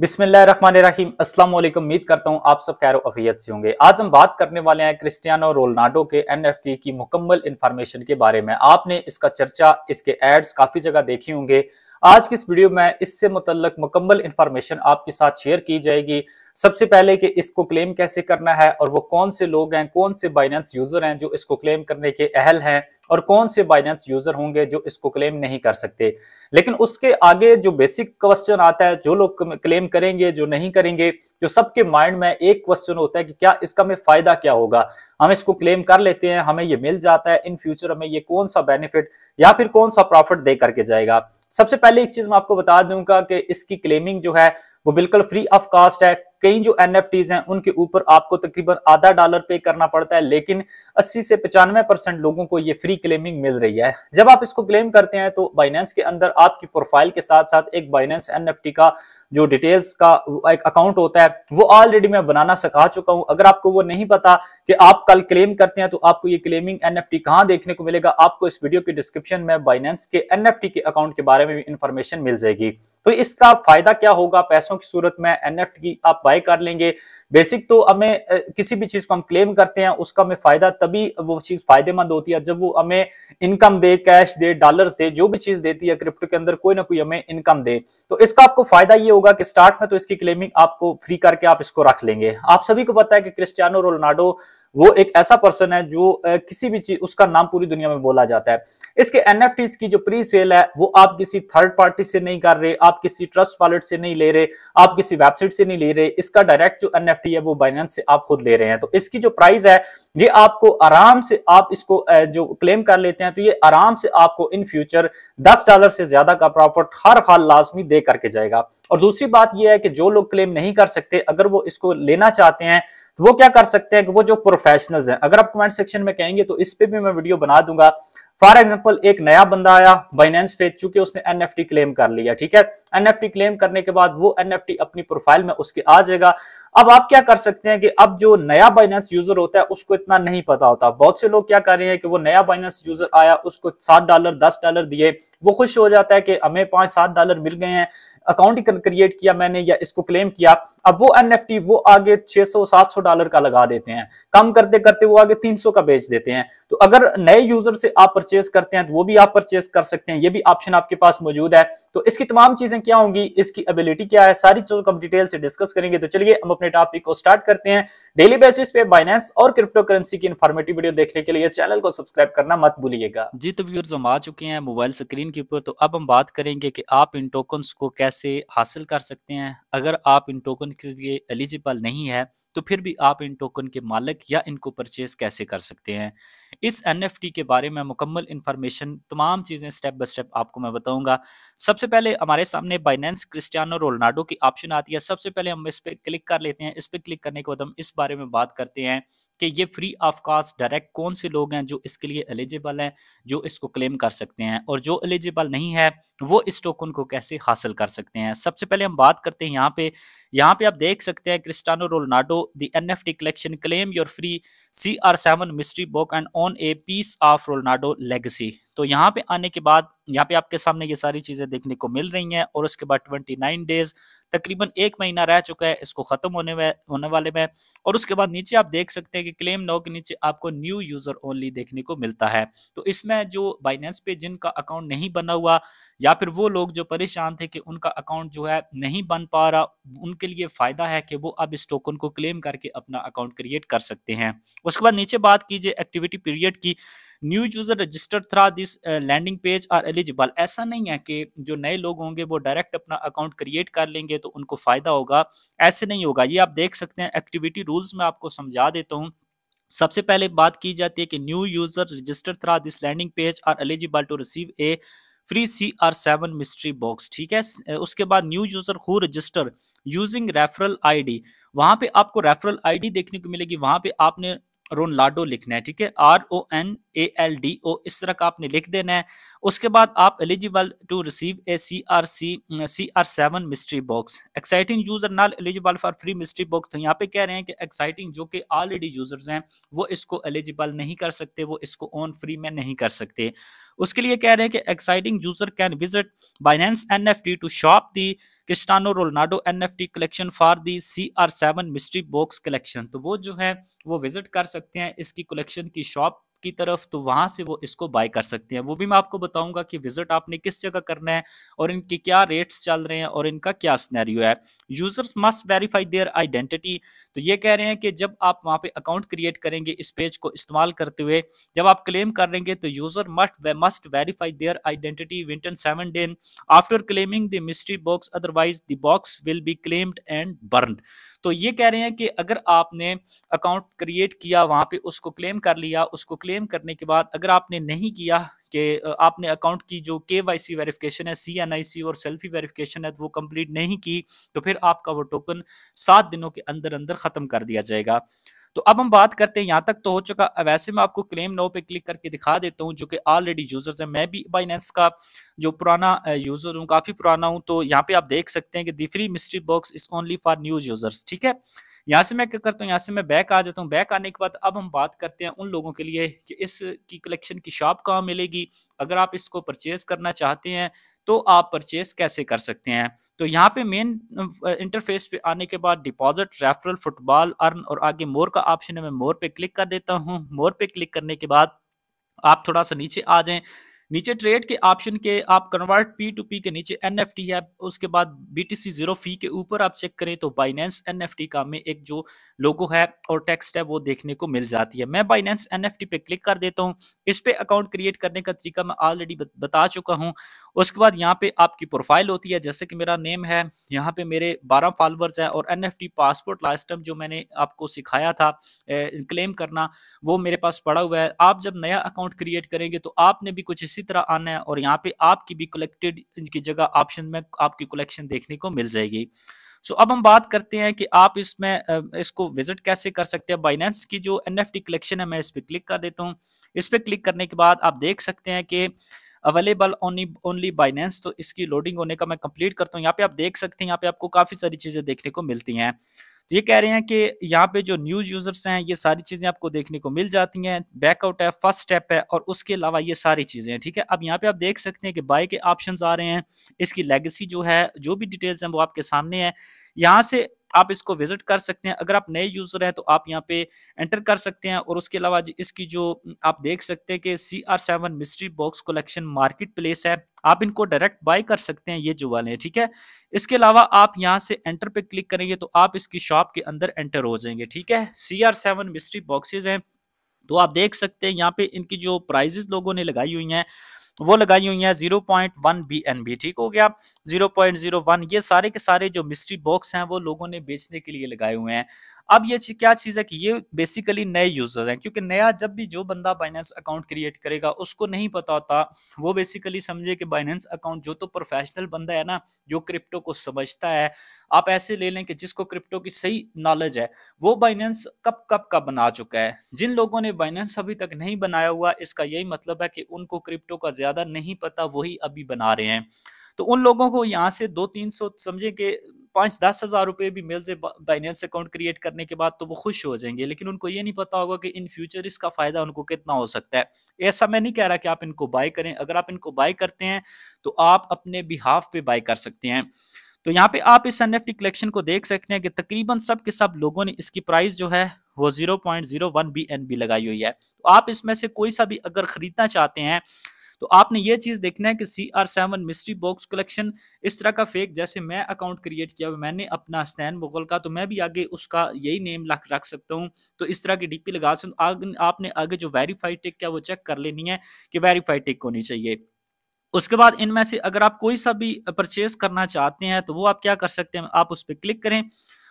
बिस्मिल्लाहिर्रहमानिर्रहीम अस्सलाम वालेकुम उम्मीद करता हूँ आप सब खैर अफियत से होंगे आज हम बात करने वाले हैं क्रिस्टियानो रोनाल्डो के एनएफटी की मुकम्मल इन्फॉर्मेशन के बारे में आपने इसका चर्चा इसके एड्स काफ़ी जगह देखे होंगे आज की इस वीडियो में इससे मुतल मुकम्मल इन्फॉर्मेशन आपके साथ शेयर की जाएगी सबसे पहले कि इसको क्लेम कैसे करना है और वो कौन से लोग हैं कौन से बाइनेंस यूजर हैं जो इसको क्लेम करने के अहल हैं और कौन से बाइनेंस यूजर होंगे जो इसको क्लेम नहीं कर सकते लेकिन उसके आगे जो बेसिक क्वेश्चन आता है जो लोग क्लेम करेंगे जो नहीं करेंगे जो सबके माइंड में एक क्वेश्चन होता है कि क्या इसका हमें फायदा क्या होगा हम इसको क्लेम कर लेते हैं हमें ये मिल जाता है इन फ्यूचर हमें ये कौन सा बेनिफिट या फिर कौन सा प्रॉफिट दे करके जाएगा सबसे पहले एक चीज मैं आपको बता दूंगा कि इसकी क्लेमिंग जो है वो बिल्कुल फ्री ऑफ कॉस्ट है कई जो एन हैं उनके ऊपर आपको तकरीबन आधा डॉलर पे करना पड़ता है लेकिन 80 से पचानवे परसेंट लोगों को ये फ्री क्लेमिंग मिल रही है जब आप इसको क्लेम करते हैं तो बाइनेंस के अंदर आपकी प्रोफाइल के साथ साथ एक बाइनेंस एन का जो डिटेल्स का एक अकाउंट होता है वो ऑलरेडी मैं बनाना सिखा चुका हूं अगर आपको वो नहीं पता कि आप कल क्लेम करते हैं तो आपको ये क्लेमिंग एनएफटी कहां देखने को मिलेगा आपको इस वीडियो के डिस्क्रिप्शन में बाइनेंस के एनएफटी के अकाउंट के बारे में भी इंफॉर्मेशन मिल जाएगी तो इसका फायदा क्या होगा पैसों की सूरत में एन की आप बाय कर लेंगे बेसिक तो हमें किसी भी चीज को हम क्लेम करते हैं उसका हमें फायदा तभी वो चीज फायदेमंद होती है जब वो हमें इनकम दे कैश दे डॉलर्स दे जो भी चीज देती है क्रिप्टो के अंदर कोई ना कोई हमें इनकम दे तो इसका आपको फायदा ये होगा कि स्टार्ट में तो इसकी क्लेमिंग आपको फ्री करके आप इसको रख लेंगे आप सभी को पता है कि क्रिस्टियानो रोनाल्डो वो एक ऐसा पर्सन है जो किसी भी चीज उसका नाम पूरी दुनिया में बोला जाता है इसके एन की जो प्री सेल है वो आप किसी थर्ड पार्टी से नहीं कर रहे आप किसी ट्रस्ट वॉलेट से नहीं ले रहे आप किसी वेबसाइट से नहीं ले रहे इसका डायरेक्ट जो एन है वो बाइनेंस से आप खुद ले रहे हैं तो इसकी जो प्राइस है ये आपको आराम से आप इसको जो क्लेम कर लेते हैं तो ये आराम से आपको इन फ्यूचर दस डॉलर से ज्यादा का प्रॉफिट हर हाल लाजमी दे करके जाएगा और दूसरी बात यह है कि जो लोग क्लेम नहीं कर सकते अगर वो इसको लेना चाहते हैं तो वो क्या कर सकते हैं कि वो जो प्रोफेशनल्स हैं अगर आप कमेंट सेक्शन में कहेंगे तो इस पर भी मैं वीडियो बना दूंगा फॉर एग्जाम्पल एक नया बंदा आया बाइनेंस पे चूंकि उसने एन क्लेम कर लिया ठीक है एन क्लेम करने के बाद वो एन अपनी प्रोफाइल में उसके आ जाएगा अब आप क्या कर सकते हैं कि अब जो नया बाइनेंस यूजर होता है उसको इतना नहीं पता होता बहुत से लोग क्या कर रहे हैं कि वो नया बाइनेंस यूजर आया उसको सात डॉलर दस डॉलर दिए वो खुश हो जाता है कि हमें पांच सात डॉलर मिल गए हैं अकाउंट क्रिएट किया मैंने या इसको क्लेम किया अब वो एन वो आगे 600 700 डॉलर का लगा देते हैं कम करते करते वो आगे 300 का बेच देते हैं तो अगर नए यूजर से आप परचेज करते हैं तो वो भी आप परचेज कर सकते हैं ये भी ऑप्शन आपके पास मौजूद है तो इसकी तमाम चीजें क्या होंगी इसकी एबिलिटी क्या है सारी चीजों को हम डिटेल से डिस्कस करेंगे तो चलिए हम अपने टॉपिक को स्टार्ट करते हैं डेली बेसिस पे बाइनेंस और क्रिप्टो करेंसी की इन्फॉर्मेटिव वीडियो देखने के लिए चैनल को सब्सक्राइब करना मत भूलिएगा जी तो व्यूर्स हम आ चुके हैं मोबाइल स्क्रीन के ऊपर तो अब हम बात करेंगे कि आप इन टोकन को कैसे से हासिल कर सकते हैं अगर आप इन टोकन के लिए एलिजिबल नहीं है तो फिर भी आप इन टोकन के मालिक या इनको परचेज कैसे कर सकते हैं इस एन के बारे में मुकम्मल इन्फॉर्मेशन तमाम चीज़ें स्टेप बाई स्टेप आपको मैं बताऊंगा सबसे पहले हमारे सामने बाइनेंस क्रिस्टियानो रोनाल्डो की ऑप्शन आती है सबसे पहले हम इस पर क्लिक कर लेते हैं इस पर क्लिक करने के बाद हम इस बारे में बात करते हैं कि ये फ्री ऑफ कास्ट डायरेक्ट कौन से लोग हैं जो इसके लिए एलिजिबल हैं जो इसको क्लेम कर सकते हैं और जो एलिजिबल नहीं है वो इस टोकन को कैसे हासिल कर सकते हैं सबसे पहले हम बात करते हैं यहाँ पे यहाँ पे आप देख सकते हैं Cristiano Ronaldo the NFT collection claim your free C R seven mystery book and on a piece of Ronaldo legacy तो यहाँ पे आने के बाद यहाँ पे आपके सामने ये सारी चीजें देखने को मिल रही हैं और उसके बाद 29 डेज तकरीबन एक महीना रह चुका है इसको खत्म होने में होने वाले में और उसके बाद नीचे आप देख सकते हैं कि क्लेम नाउ के नीचे आपको न्यू यूजर ओनली देखने को मिलता है तो इसमें जो बाइनेंस पे जिनका अकाउंट नहीं बना हुआ या फिर वो लोग जो परेशान थे कि उनका अकाउंट जो है नहीं बन पा रहा उनके लिए फायदा है कि वो अब इस टोकन को क्लेम करके अपना अकाउंट क्रिएट कर सकते हैं उसके बाद नीचे बात कीजिए एक्टिविटी पीरियड की new user registered through this landing page are eligible ऐसा नहीं है कि जो नए लोग होंगे वो डायरेक्ट अपना अकाउंट क्रिएट कर लेंगे तो उनको फायदा होगा ऐसे नहीं होगा ये आप देख सकते हैं एक्टिविटी रूल्स में आपको समझा देता हूँ सबसे पहले बात की जाती है कि new user register through this landing page are eligible to receive a free C R seven mystery box ठीक है उसके बाद new user who register using referral ID वहां पे आपको रेफरल आईडी देखने को मिलेगी वहां पे आपने रोनलाडो लिखना है ठीक है R O N A L D O इस तरह का आपने लिख देना है उसके बाद आप eligible to receive a C R C C R seven mystery box exciting user not eligible for free mystery box तो यहाँ पे कह रहे हैं कि एक्साइटिंग जो कि ऑलरेडी यूजर्स हैं वो इसको एलिजिबल नहीं कर सकते वो इसको ऑन फ्री में नहीं कर सकते उसके लिए कह रहे हैं कि exciting user can visit Binance N F D to shop the Cristiano Ronaldo NFT collection for the C R seven mystery box collection तो वो जो है वो विजिट कर सकते हैं इसकी कलेक्शन की शॉप की तरफ तो वहां से वो इसको बाय कर सकते हैं वो भी मैं आपको बताऊंगा कि विजिट आपने किस जगह करना है और इनके क्या रेट्स चल रहे हैं और इनका क्या स्नैरियो है users must verify their identity तो ये कह रहे हैं कि जब आप वहां पे अकाउंट क्रिएट करेंगे इस पेज को इस्तेमाल करते हुए जब आप क्लेम कर लेंगे तो user must must verify their identity within seven days after claiming the mystery box otherwise the box will be claimed and burn तो ये कह रहे हैं कि अगर आपने अकाउंट क्रिएट किया वहां पे उसको क्लेम कर लिया उसको क्लेम करने के बाद अगर आपने नहीं किया कि आपने अकाउंट की जो के वाई सी वेरिफिकेशन है सी एन आई सी और सेल्फी वेरिफिकेशन है तो वो कंप्लीट नहीं की तो फिर आपका वो टोकन सात दिनों के अंदर अंदर ख़त्म कर दिया जाएगा तो अब हम बात करते हैं यहाँ तक तो हो चुका वैसे मैं आपको क्लेम नो पे क्लिक करके दिखा देता हूँ जो कि ऑलरेडी यूजर्स हैं मैं भी बाइनेंस का जो पुराना यूजर हूँ काफ़ी पुराना हूँ तो यहाँ पे आप देख सकते हैं कि the free mystery box is only for news users ठीक है यहाँ से मैं क्या करता हूँ यहाँ से मैं बैक आ जाता हूँ बैक आने के बाद अब हम बात करते हैं उन लोगों के लिए कि इसकी कलेक्शन की शॉप कहाँ मिलेगी अगर आप इसको परचेज करना चाहते हैं तो आप परचेज कैसे कर सकते हैं तो यहाँ पे मेन इंटरफेस पे आने के बाद डिपॉजिट रेफरल फुटबॉल अर्न और आगे मोर का ऑप्शन है मैं मोर पे क्लिक कर देता हूँ मोर पे क्लिक करने के बाद आप थोड़ा सा नीचे आ जाएं नीचे ट्रेड के ऑप्शन के आप कन्वर्ट पी टू पी के नीचे एन एफ टी है उसके बाद B T C zero fee के ऊपर आप चेक करें तो बाइनेंस एन एफ टी का में एक जो लोगो है और टेक्स्ट है वो देखने को मिल जाती है मैं बाइनेंस एन एफ टी पे क्लिक कर देता हूँ इस पे अकाउंट क्रिएट करने का तरीका मैं ऑलरेडी बता चुका हूँ उसके बाद यहाँ पे आपकी प्रोफाइल होती है जैसे कि मेरा नेम है यहाँ पे मेरे बारह फॉलोअर्स हैं और एन पासपोर्ट लास्ट टाइम जो मैंने आपको सिखाया था क्लेम करना वो मेरे पास पड़ा हुआ है आप जब नया अकाउंट क्रिएट करेंगे तो आपने भी कुछ इसी तरह आना है और यहाँ पे आपकी भी कलेक्टेड की जगह ऑप्शन में आपकी कलेक्शन देखने को मिल जाएगी सो अब हम बात करते हैं कि आप इसमें इसको विजिट कैसे कर सकते हैं बाइनेंस की जो एन कलेक्शन है मैं इस पर क्लिक कर देता हूँ इस पर क्लिक करने के बाद आप देख सकते हैं कि अवेलेबल ओनली ओनली बाइनेंस तो इसकी लोडिंग होने का मैं कंप्लीट करता हूँ यहाँ पे आप देख सकते हैं यहाँ पे आपको काफ़ी सारी चीज़ें देखने को मिलती हैं तो ये कह रहे हैं कि यहाँ पे जो न्यूज यूजर्स हैं ये सारी चीजें आपको देखने को मिल जाती हैं बैकआउट है फर्स्ट स्टेप है और उसके अलावा ये सारी चीजें हैं ठीक है अब यहाँ पे आप देख सकते हैं कि बाय के ऑप्शन आ रहे हैं इसकी लेगेसी जो है जो भी डिटेल्स हैं वो आपके सामने है यहाँ से आप इसको विजिट कर सकते हैं अगर आप नए यूजर हैं तो आप यहाँ पे एंटर कर सकते हैं और उसके अलावा इसकी जो आप देख सकते हैं कि C R seven mystery box collection marketplace है आप इनको डायरेक्ट बाय कर सकते हैं ये जो वाले हैं ठीक है इसके अलावा आप यहाँ से एंटर पे क्लिक करेंगे तो आप इसकी शॉप के अंदर एंटर हो जाएंगे ठीक है C R seven mystery boxes हैं तो आप देख सकते हैं यहाँ पे इनकी जो प्राइजेस लोगों ने लगाई हुई हैं वो लगाई हुई है zero point one B N B ठीक हो गया जीरो पॉइंट जीरो वन ये सारे के सारे जो मिस्ट्री बॉक्स हैं वो लोगों ने बेचने के लिए लगाए हुए हैं अब ये चीज क्या चीज है कि ये बेसिकली नए यूजर हैं क्योंकि नया जब भी जो बंदा बाइनेंस अकाउंट क्रिएट करेगा उसको नहीं पता होता वो बेसिकली समझे कि बाइनेंस अकाउंट जो तो प्रोफेशनल बंदा है ना जो क्रिप्टो को समझता है आप ऐसे ले लें कि जिसको क्रिप्टो की सही नॉलेज है वो बाइनेंस कब कब का बना चुका है जिन लोगों ने बाइनेंस अभी तक नहीं बनाया हुआ इसका यही मतलब है कि उनको क्रिप्टो का का ज़्यादा नहीं पता वही अभी बना रहे हैं तो उन लोगों को यहाँ से दो तीन सौ समझे के पाँच दस हज़ार रुपये भी मिल जाए बाइनेंस अकाउंट क्रिएट करने के बाद तो वो खुश हो जाएंगे लेकिन उनको ये नहीं पता होगा कि इन फ्यूचर इसका फ़ायदा उनको कितना हो सकता है ऐसा मैं नहीं कह रहा कि आप इनको बाय करें अगर आप इनको बाय करते हैं तो आप अपने बिहाफ पे बाय कर सकते हैं तो यहाँ पे आप इस एन कलेक्शन को देख सकते हैं कि तकरीबन सब के सब लोगों ने इसकी प्राइस जो है वो zero point zero one B N B लगाई हुई है तो आप इसमें से कोई सा भी अगर खरीदना चाहते हैं तो आपने ये चीज देखना है कि C R seven mystery box collection इस तरह का फेक जैसे मैं अकाउंट क्रिएट किया हुआ मैंने अपना स्टैन मुगल का तो मैं भी आगे उसका यही नेम रख रख सकता हूँ तो इस तरह की डीपी लगा सकता आपने आगे जो वेरीफाइड टिक क्या वो चेक कर लेनी है कि वेरीफाइड टिक होनी चाहिए उसके बाद इनमें से अगर आप कोई सा भी परचेज करना चाहते हैं तो वो आप क्या कर सकते हैं आप उस पर क्लिक करें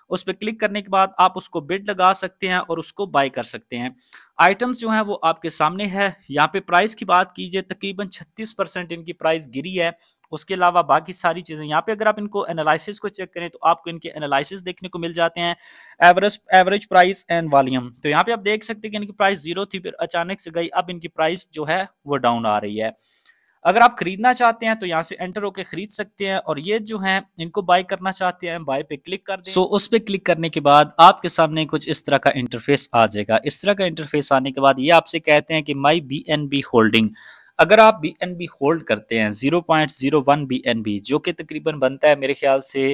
उस पर क्लिक करने के बाद आप उसको बिड लगा सकते हैं और उसको बाय कर सकते हैं आइटम्स जो है वो आपके सामने है यहाँ पे प्राइस की बात कीजिए तकरीबन 36 परसेंट इनकी प्राइस गिरी है उसके अलावा बाकी सारी चीज़ें यहाँ पे अगर आप इनको एनालिसिस को चेक करें तो आपको इनके एनालिसिस देखने को मिल जाते हैं average average price and volume तो यहाँ पे आप देख सकते हैं कि इनकी प्राइस जीरो थी फिर अचानक से गई अब इनकी प्राइस जो है वो डाउन आ रही है अगर आप खरीदना चाहते हैं तो यहाँ से एंटर होकर खरीद सकते हैं और ये जो है इनको बाय करना चाहते हैं बाय पे क्लिक कर दें सो उस पर क्लिक करने के बाद आपके सामने कुछ इस तरह का इंटरफेस आ जाएगा इस तरह का इंटरफेस आने के बाद ये आपसे कहते हैं कि my B N B holding अगर आप बी एन बी होल्ड करते हैं zero point zero one B N B जो कि तकरीबन बनता है मेरे ख्याल से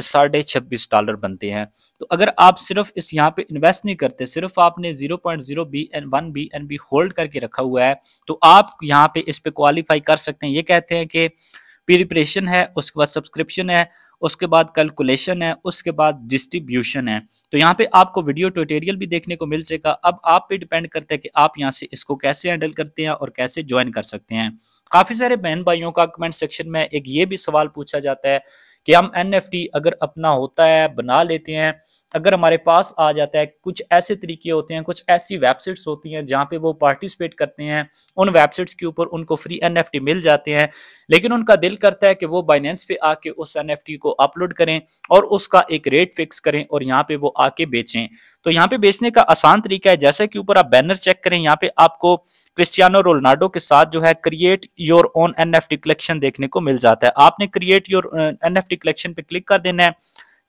साढ़े छब्बीस डॉलर बनते हैं तो अगर आप सिर्फ इस यहाँ पे इन्वेस्ट नहीं करते सिर्फ आपने zero point zero B N one B N B hold करके रखा हुआ है तो आप यहाँ पे इस पे क्वालिफाई कर सकते हैं ये कहते हैं कि प्रिपरेशन है उसके बाद सब्सक्रिप्शन है उसके बाद कैलकुलेशन है उसके बाद डिस्ट्रीब्यूशन है तो यहाँ पे आपको वीडियो ट्यूटोरियल भी देखने को मिल सकेगा अब आप पे डिपेंड करते हैं कि आप यहाँ से इसको कैसे हैंडल करते हैं और कैसे ज्वाइन कर सकते हैं काफी सारे बहन भाइयों का कमेंट सेक्शन में एक ये भी सवाल पूछा जाता है कि हम एन अगर अपना होता है बना लेते हैं अगर हमारे पास आ जाता है कुछ ऐसे तरीके होते हैं कुछ ऐसी वेबसाइट्स होती हैं जहाँ पे वो पार्टिसिपेट करते हैं उन वेबसाइट्स के ऊपर उनको फ्री एन मिल जाते हैं लेकिन उनका दिल करता है कि वो बाइनेंस पे आके उस एन को अपलोड करें और उसका एक रेट फिक्स करें और यहाँ पे वो आके बेचें तो यहाँ पे बेचने का आसान तरीका है जैसे कि ऊपर आप बैनर चेक करें यहाँ पे आपको क्रिस्टियानो रोनाल्डो के साथ जो है create your own NFT collection देखने को मिल जाता है आपने क्रिएट योर एनएफटी कलेक्शन पे क्लिक कर देना है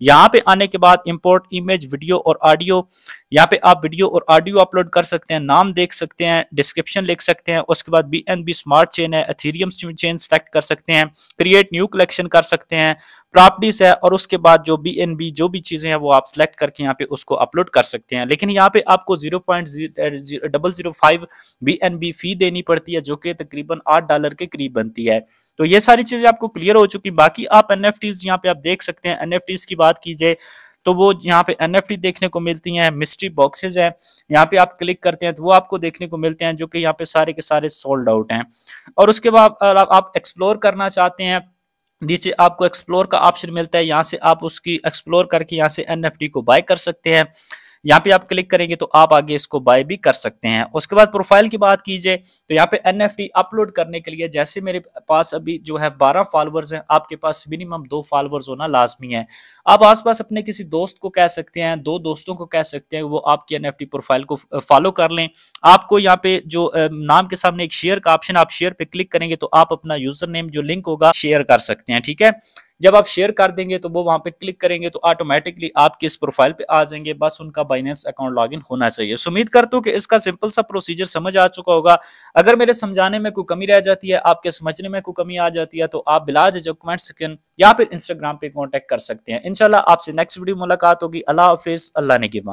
यहाँ पे आने के बाद इंपोर्ट इमेज वीडियो और ऑडियो यहाँ पे आप वीडियो और ऑडियो अपलोड कर सकते हैं नाम देख सकते हैं डिस्क्रिप्शन लिख सकते हैं उसके बाद B N B smart chain है एथीरियम चेन सेलेक्ट कर सकते हैं क्रिएट न्यू कलेक्शन कर सकते हैं प्रॉपर्टीज है और उसके बाद जो बी एन बी जो भी चीजें हैं वो आप सिलेक्ट करके यहाँ पे उसको अपलोड कर सकते हैं लेकिन यहाँ पे आपको zero point double zero five B N B fee देनी पड़ती है जो कि तकरीबन आठ डॉलर के करीब बनती है तो ये सारी चीजें आपको क्लियर हो चुकी बाकी आप एन एफ टीज यहाँ पे आप देख सकते हैं एन एफ टीज की बात कीजिए तो वो यहाँ पे एन देखने को मिलती हैं मिस्ट्री बॉक्सेज हैं यहाँ पे आप क्लिक करते हैं तो वो आपको देखने को मिलते हैं जो कि यहाँ पे सारे के सारे सोल्ड आउट हैं और उसके बाद आप एक्सप्लोर करना चाहते हैं नीचे आपको एक्सप्लोर का ऑप्शन मिलता है यहाँ से आप उसकी एक्सप्लोर करके यहाँ से एन को बाय कर सकते हैं यहाँ पे आप क्लिक करेंगे तो आप आगे इसको बाय भी कर सकते हैं उसके बाद प्रोफाइल की बात कीजिए तो यहाँ पे एन अपलोड करने के लिए जैसे मेरे पास अभी जो है बारह फॉलोअर्स हैं आपके पास मिनिमम दो फॉलोअर्स होना लाजमी है आप आसपास अपने किसी दोस्त को कह सकते हैं दो दोस्तों को कह सकते हैं वो आपकी एन प्रोफाइल को फॉलो कर लें आपको यहाँ पे जो नाम के सामने एक शेयर का ऑप्शन आप शेयर पे क्लिक करेंगे तो आप अपना यूजर नेम जो लिंक होगा शेयर कर सकते हैं ठीक है जब आप शेयर कर देंगे तो वो वहां पे क्लिक करेंगे तो ऑटोमेटिकली आपके इस प्रोफाइल पे आ जाएंगे बस उनका बाइनेंस अकाउंट लॉग होना चाहिए उम्मीद करता हूँ कि इसका सिंपल सा प्रोसीजर समझ आ चुका होगा अगर मेरे समझाने में कोई कमी रह जाती है आपके समझने में कोई कमी आ जाती है तो आप बिलाज जो कमेंट सेक्शन या फिर इंस्टाग्राम पे कॉन्टेक्ट कर सकते हैं इनशाला आपसे नेक्स्ट वीडियो मुलाकात होगी अल्लाह हाफिज अल्लाह ने की